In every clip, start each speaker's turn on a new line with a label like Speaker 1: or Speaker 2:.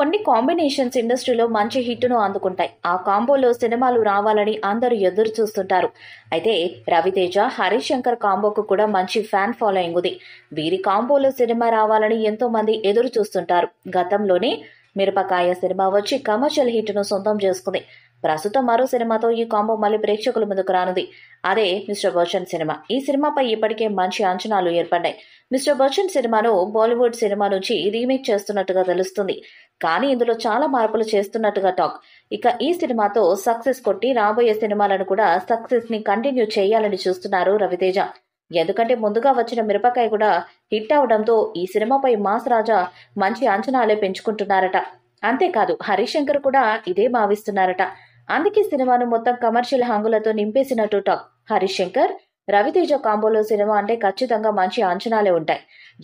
Speaker 1: కొన్ని కాంబినేషన్స్ ఇండస్ట్రీలో మంచి హిట్ను అందుకుంటాయి ఆ కాంబోలో సినిమాలు రావాలని అందరూ ఎదురు చూస్తుంటారు అయితే రవితేజ హరీష్ శంకర్ కాంబోకు కూడా మంచి ఫ్యాన్ ఫాలోయింగ్ ఉంది వీరి కాంబోలో సినిమా రావాలని ఎంతో మంది ఎదురు చూస్తుంటారు గతంలోనే మిరపకాయ సినిమా వచ్చి కమర్షియల్ హిట్ను సొంతం చేసుకుంది ప్రస్తుతం మరో సినిమాతో ఈ కాంబో మళ్ళీ ప్రేక్షకుల ముందుకు రానుంది అదే మిస్టర్ బచ్చన్ సినిమా ఈ సినిమాపై ఇప్పటికే మంచి అంచనాలు ఏర్పడ్డాయి మిస్టర్ బచ్చన్ సినిమాను బాలీవుడ్ సినిమా నుంచి రీమేక్ చేస్తున్నట్టుగా తెలుస్తుంది కానీ ఇందులో చాలా మార్పులు చేస్తున్నట్టుగా టాక్ ఇక ఈ సినిమాతో సక్సెస్ కొట్టి రాబోయే సినిమాలను కూడా సక్సెస్ ని కంటిన్యూ చేయాలని చూస్తున్నారు రవితేజ ఎందుకంటే ముందుగా వచ్చిన మిరపకాయ కూడా హిట్ అవడంతో ఈ సినిమాపై మాస్ రాజా మంచి అంచనాలే పెంచుకుంటున్నారట అంతేకాదు హరిశంకర్ కూడా ఇదే భావిస్తున్నారట అందుకే సినిమాను మొత్తం కమర్షియల్ హంగులతో నింపేసినట్టు టాక్ హరిశంకర్ రవితేజ కాంబోలో సినిమా అంటే ఖచ్చితంగా మంచి అంచనాలే ఉంటాయి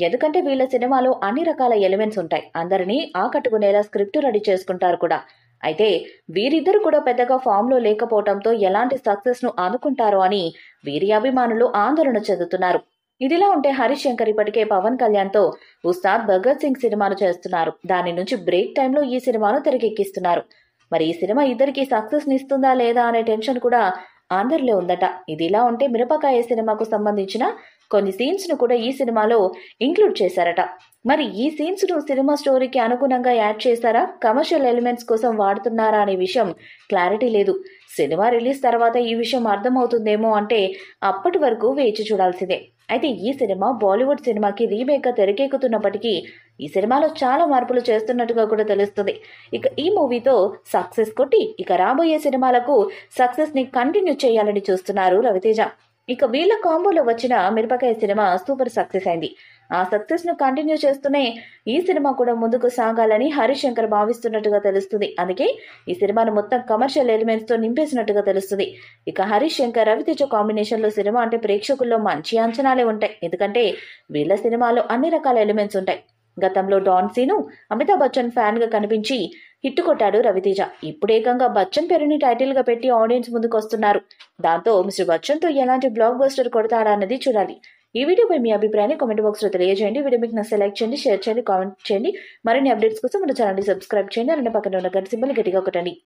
Speaker 1: ఎందుకంటే వీళ్ళ సినిమాలో అన్ని రకాల ఎలిమెంట్స్ ఉంటాయి అందరినీ ఆకట్టుకునేలా స్క్రిప్ట్ రెడీ చేసుకుంటారు కూడా అయితే వీరిద్దరు కూడా పెద్దగా ఫామ్లో లేకపోవడంతో ఎలాంటి సక్సెస్ను అందుకుంటారో అని వీరి అభిమానులు ఆందోళన చెందుతున్నారు ఇదిలా ఉంటే శంకర్ ఇప్పటికే పవన్ కళ్యాణ్తో ఉస్తాద్ భగత్ సింగ్ సినిమాను చేస్తున్నారు దాని నుంచి బ్రేక్ టైంలో ఈ సినిమాను తెరకెక్కిస్తున్నారు మరి ఈ సినిమా ఇద్దరికి సక్సెస్ నిస్తుందా లేదా అనే టెన్షన్ కూడా ఆంధ్రలో ఉందట ఇది ఇలా ఉంటే మిరపకాయ సినిమాకు సంబంధించిన కొన్ని సీన్స్ను కూడా ఈ సినిమాలో ఇంక్లూడ్ చేశారట మరి ఈ సీన్స్ను సినిమా స్టోరీకి అనుగుణంగా యాడ్ చేశారా కమర్షియల్ ఎలిమెంట్స్ కోసం వాడుతున్నారా అనే విషయం క్లారిటీ లేదు సినిమా రిలీజ్ తర్వాత ఈ విషయం అర్థమవుతుందేమో అంటే అప్పటి వరకు వేచి చూడాల్సిందే అయితే ఈ సినిమా బాలీవుడ్ సినిమాకి రీమేక్గా తెరకెక్కుతున్నప్పటికీ ఈ సినిమాలో చాలా మార్పులు చేస్తున్నట్టుగా కూడా తెలుస్తుంది ఇక ఈ మూవీతో సక్సెస్ కొట్టి ఇక రాబోయే సినిమాలకు సక్సెస్ని కంటిన్యూ చేయాలని చూస్తున్నారు రవితేజ ఇక వీళ్ళ కాంబోలో వచ్చిన మిరపకాయ సినిమా సూపర్ సక్సెస్ అయింది ఆ సక్సెస్ ను కంటిన్యూ చేస్తూనే ఈ సినిమా కూడా ముందుకు సాగాలని హరిశంకర్ భావిస్తున్నట్టుగా తెలుస్తుంది అందుకే ఈ సినిమాను మొత్తం కమర్షియల్ ఎలిమెంట్స్ తో నింపేసినట్టుగా తెలుస్తుంది ఇక హరిశంకర్ రవితేజ కాంబినేషన్ లో సినిమా అంటే ప్రేక్షకుల్లో మంచి అంచనాలే ఉంటాయి ఎందుకంటే వీళ్ళ సినిమాలో అన్ని రకాల ఎలిమెంట్స్ ఉంటాయి గతంలో డాన్ సీను అమితాబ్ బచ్చన్ ఫ్యాన్గా కనిపించి హిట్ కొట్టాడు రవితేజ ఇప్పుడేకంగా బచ్చన్ పేరుని టైటిల్గా పెట్టి ఆడియన్స్ ముందుకొస్తున్నారు దాంతో మిస్టర్ బచ్చన్తో ఎలాంటి బ్లాక్ బస్టర్ కొడతాడా అన్నది చూడాలి ఈ వీడియోపై మీ అభిప్రాయాన్ని కామెంట్ బాక్స్లో తెలియజేయండి వీడియో మీకు నచ్చ లైక్ చేయండి షేర్ చేయండి కామెంట్ చేయండి మరిన్ని అప్డేట్స్ కోసం మన ఛానల్ని సబ్స్క్రైబ్ చేయండి అలానే పక్కన ఉన్న గంట సింబల్ గట్టిగా కొట్టండి